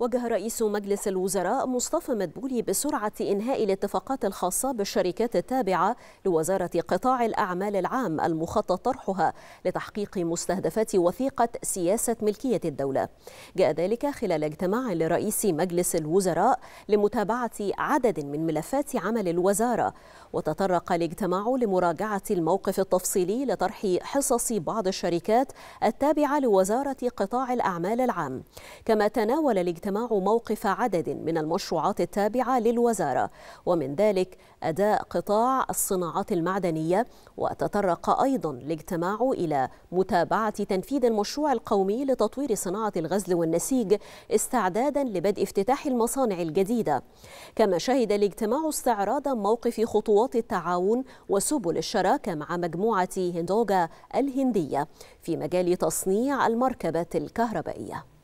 وجه رئيس مجلس الوزراء مصطفى مدبولي بسرعة إنهاء الاتفاقات الخاصة بالشركات التابعة لوزارة قطاع الأعمال العام المخطط طرحها لتحقيق مستهدفات وثيقة سياسة ملكية الدولة جاء ذلك خلال اجتماع لرئيس مجلس الوزراء لمتابعة عدد من ملفات عمل الوزارة وتطرق الاجتماع لمراجعة الموقف التفصيلي لطرح حصص بعض الشركات التابعة لوزارة قطاع الأعمال العام كما تناول الاجتماع اجتماع موقف عدد من المشروعات التابعة للوزارة ومن ذلك أداء قطاع الصناعات المعدنية وتطرق أيضا الاجتماع إلى متابعة تنفيذ المشروع القومي لتطوير صناعة الغزل والنسيج استعدادا لبدء افتتاح المصانع الجديدة كما شهد الاجتماع استعراض موقف خطوات التعاون وسبل الشراكة مع مجموعة هندوغا الهندية في مجال تصنيع المركبة الكهربائية